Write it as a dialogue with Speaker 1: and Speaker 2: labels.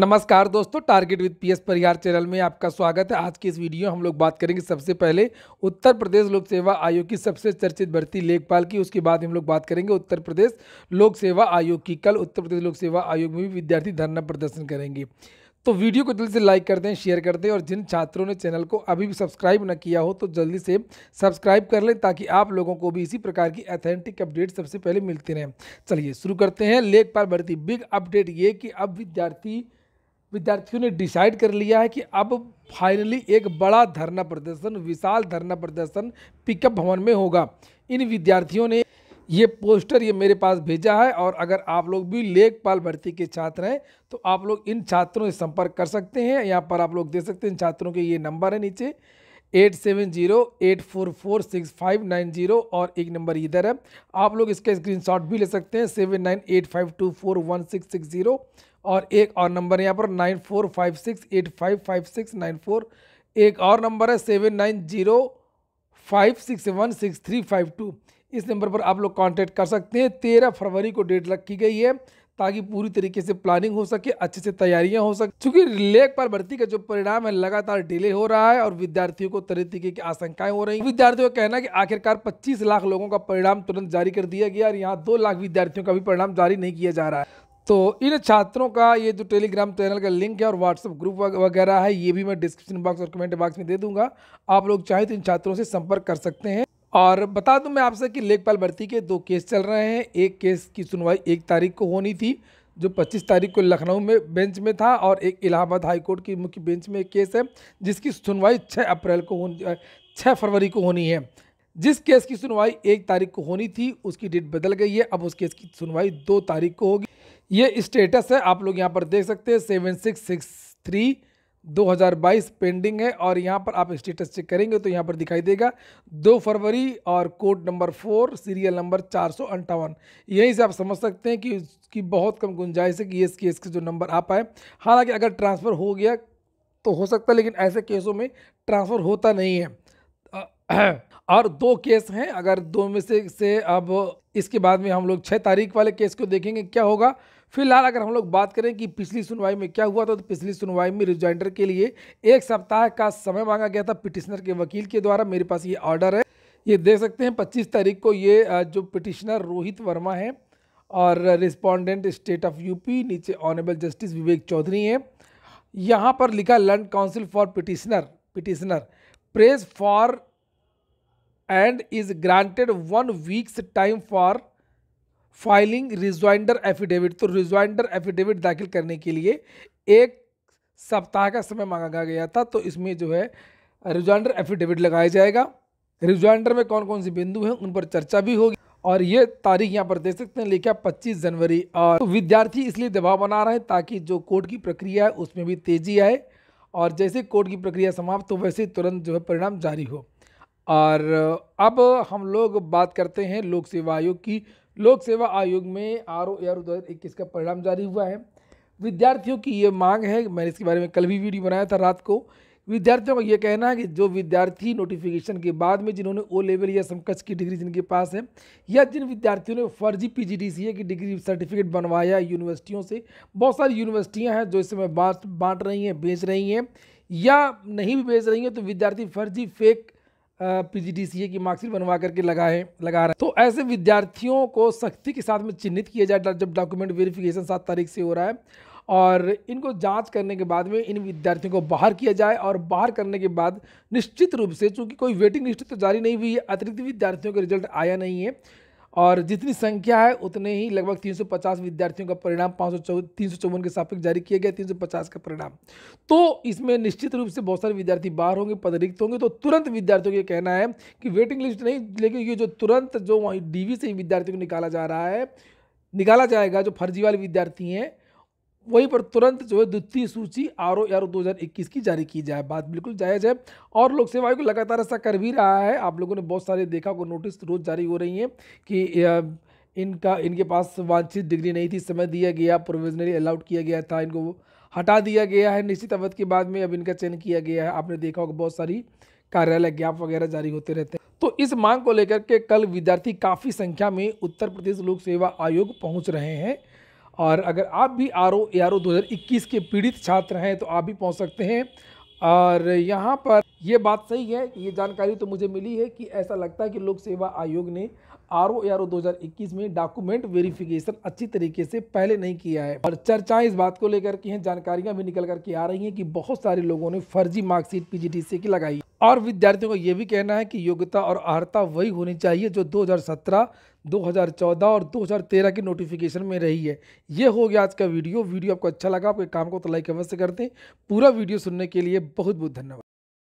Speaker 1: नमस्कार दोस्तों target with PS Parihar channel में आपका स्वागत है आज की इस वीडियो हम लोग बात करेंगे सबसे पहले उत्तर प्रदेश लोक सेवा आयोग की सबसे चर्चित भर्ती लेखपाल की उसके बाद हम लोग बात करेंगे उत्तर प्रदेश लोक सेवा आयोग की कल उत्तर प्रदेश लोक सेवा आयोग में भी विद्यार्थी धरना प्रदर्शन करेंगे तो वीडियो को जल्दी से लाइक कर दें शेयर कर दें और जिन छात्रों ने चैनल को अभी भी सब्सक्राइब न किया हो तो जल्दी से सब्सक्राइब कर लें ताकि आप लोगों को भी इसी प्रकार की अथेंटिक अपडेट सबसे पहले मिलती रहें चलिए शुरू करते हैं लेखपाल भर्ती बिग अपडेट ये कि अब विद्यार्थी विद्यार्थियों ने डिसाइड कर लिया है कि अब फाइनली एक बड़ा धरना प्रदर्शन विशाल धरना प्रदर्शन पिकअप भवन में होगा इन विद्यार्थियों ने ये पोस्टर ये मेरे पास भेजा है और अगर आप लोग भी लेखपाल भर्ती के छात्र हैं तो आप लोग इन छात्रों से संपर्क कर सकते हैं यहाँ पर आप लोग दे सकते हैं इन छात्रों के ये नंबर है नीचे eight seven zero eight four four six five nine zero और एक नंबर इधर है आप लोग इसका स्क्रीनशॉट भी ले सकते हैं seven nine eight five two four one six six zero और एक और नंबर यहाँ पर nine four five six eight five five six nine four एक और नंबर है seven nine zero five six one six three five two इस number पर आप लोग कांटेक्ट कर सकते हैं तेरह फरवरी को डेट रखी गई है ताकि पूरी तरीके से प्लानिंग हो सके अच्छे से तैयारियां हो सके चूंकि पर भर्ती का जो परिणाम है लगातार डिले हो रहा है और विद्यार्थियों को तरह तरीके की आशंकाएं हो रही विद्यार्थियों का कहना है कि आखिरकार 25 लाख लोगों का परिणाम तुरंत जारी कर दिया गया और यहाँ दो लाख विद्यार्थियों का भी परिणाम जारी नहीं किया जा रहा है तो इन छात्रों का ये जो टेलीग्राम चैनल का लिंक है और व्हाट्सअप ग्रुप वगैरह है ये भी मैं डिस्क्रिप्शन बॉक्स और कमेंट बॉक्स में दे दूंगा आप लोग चाहे तो इन छात्रों से संपर्क कर सकते हैं और बता दूं मैं आपसे कि लेखपाल भर्ती के दो केस चल रहे हैं एक केस की सुनवाई एक तारीख को होनी थी जो 25 तारीख को लखनऊ में बेंच में था और एक इलाहाबाद हाई कोर्ट की मुख्य बेंच में एक केस है जिसकी सुनवाई 6 अप्रैल को होनी छः फरवरी को होनी है जिस केस की सुनवाई एक तारीख को होनी थी उसकी डेट बदल गई है अब उस केस की सुनवाई दो तारीख को होगी ये स्टेटस है आप लोग यहाँ पर देख सकते हैं सेवन सिक्स सिक्स थ्री दो हज़ार बाईस पेंडिंग है और यहाँ पर आप स्टेटस चेक करेंगे तो यहाँ पर दिखाई देगा दो फरवरी और code number four serial number चार सौ अंठावन यहीं से आप समझ सकते हैं कि उसकी बहुत कम गुंजाइश है कि इस केस के जो नंबर आ पाए हालांकि अगर ट्रांसफ़र हो गया तो हो सकता है लेकिन ऐसे केसों में ट्रांसफ़र होता नहीं है और दो केस हैं अगर दो में से से अब इसके बाद में हम लोग छः तारीख वाले केस को देखेंगे क्या होगा फिलहाल अगर हम लोग बात करें कि पिछली सुनवाई में क्या हुआ था तो पिछली सुनवाई में रिजाइंडर के लिए एक सप्ताह का समय मांगा गया था पिटिशनर के वकील के द्वारा मेरे पास ये ऑर्डर है ये देख सकते हैं पच्चीस तारीख को ये जो पिटिशनर रोहित वर्मा है और रिस्पोंडेंट स्टेट ऑफ यूपी नीचे ऑनरेबल जस्टिस विवेक चौधरी हैं यहाँ पर लिखा learned counsel for petitioner petitioner prays for and is granted one weeks time for filing rejoinder affidavit तो रिज्वाइंडर एफिडेविट दाखिल करने के लिए एक सप्ताह का समय मांगा गया था तो इसमें जो है रिज्वाइंडर एफिडेविट लगाया जाएगा रिज्वाइंडर में कौन कौन से बिंदु हैं उन पर चर्चा भी होगी और ये तारीख यहाँ पर दे सकते हैं लिखा 25 जनवरी और तो विद्यार्थी इसलिए दबाव बना रहे हैं ताकि जो कोर्ट की प्रक्रिया है उसमें भी तेजी आए और जैसे कोर्ट की प्रक्रिया समाप्त हो वैसे तुरंत जो है परिणाम जारी हो और अब हम लोग बात करते हैं लोक सेवा आयोग की लोक सेवा आयोग में आर ओ आर दो हज़ार इक्कीस का परिणाम जारी हुआ है विद्यार्थियों की ये मांग है मैंने इसके बारे में कल भी वीडियो बनाया था रात को विद्यार्थियों का ये कहना है कि जो विद्यार्थी नोटिफिकेशन के बाद में जिन्होंने ओ लेवल या समकक्ष की डिग्री जिनके पास है या जिन विद्यार्थियों ने फर्जी पीजीडीसीए की डिग्री सर्टिफिकेट बनवाया यूनिवर्सिटियों से बहुत सारी यूनिवर्सिटियां हैं जो इस समय बांट बांट रही हैं बेच रही हैं या नहीं भी बेच रही हैं तो विद्यार्थी फर्जी फेक पीजीडीसीए की मार्कशीट बनवा करके लगाए लगा रहे हैं तो ऐसे विद्यार्थियों को सख्ती के साथ में चिन्हित किया जाए जब डॉक्यूमेंट वेरिफिकेशन सात तारीख से हो रहा है और इनको जांच करने के बाद में इन विद्यार्थियों को बाहर किया जाए और बाहर करने के बाद निश्चित रूप से चूँकि कोई वेटिंग लिस्ट तो जारी नहीं हुई है अतिरिक्त विद्यार्थियों का रिजल्ट आया नहीं है और जितनी संख्या है उतने ही लगभग 350 विद्यार्थियों का परिणाम पाँच सौ तीन के सापेक्ष जारी किया गया 350 का परिणाम तो इसमें निश्चित रूप से बहुत सारे विद्यार्थी बाहर होंगे पद रिक्त होंगे तो तुरंत विद्यार्थियों का कहना है कि वेटिंग लिस्ट नहीं लेकिन ये जो तुरंत जो वहीं डी से विद्यार्थियों को निकाला जा रहा है निकाला जाएगा जो फर्जी वाले विद्यार्थी हैं वहीं पर तुरंत जो है द्वितीय सूची आर ओ आर दो हज़ार इक्कीस की जारी की जाए बात बिल्कुल जायज़ है और लोक सेवा आयोग लगातार ऐसा कर भी रहा है आप लोगों ने बहुत सारे देखा को नोटिस रोज़ जारी हो रही हैं कि इनका इनके पास वांछित डिग्री नहीं थी समय दिया गया प्रोविजनरी अलाउड किया गया था इनको हटा दिया गया है निश्चित अवध के बाद में अब इनका चयन किया गया है आपने देखा होगा बहुत सारी कार्यालय ज्ञाप वगैरह जारी होते रहते हैं तो इस मांग को लेकर के कल विद्यार्थी काफ़ी संख्या में उत्तर प्रदेश लोक सेवा आयोग पहुंच रहे हैं और अगर आप भी R O A R O दो के पीड़ित छात्र हैं तो आप भी पहुँच सकते हैं और यहाँ पर ये बात सही है ये जानकारी तो मुझे मिली है कि ऐसा लगता है कि लोक सेवा आयोग ने आर ओ आर ओ दो में डॉक्यूमेंट वेरिफिकेशन अच्छी तरीके से पहले नहीं किया है और चर्चाएं इस बात को लेकर की हैं जानकारियां भी निकल करके आ रही हैं कि बहुत सारे लोगों ने फर्जी मार्कशीट पीजीटीसी की लगाई और विद्यार्थियों का ये भी कहना है कि योग्यता और अर्ता वही होनी चाहिए जो 2017, 2014 और 2013 के नोटिफिकेशन में रही है ये हो गया आज का वीडियो वीडियो आपको अच्छा लगा आपके काम को तो लाइक अवश्य करते हैं पूरा वीडियो सुनने के लिए बहुत बहुत धन्यवाद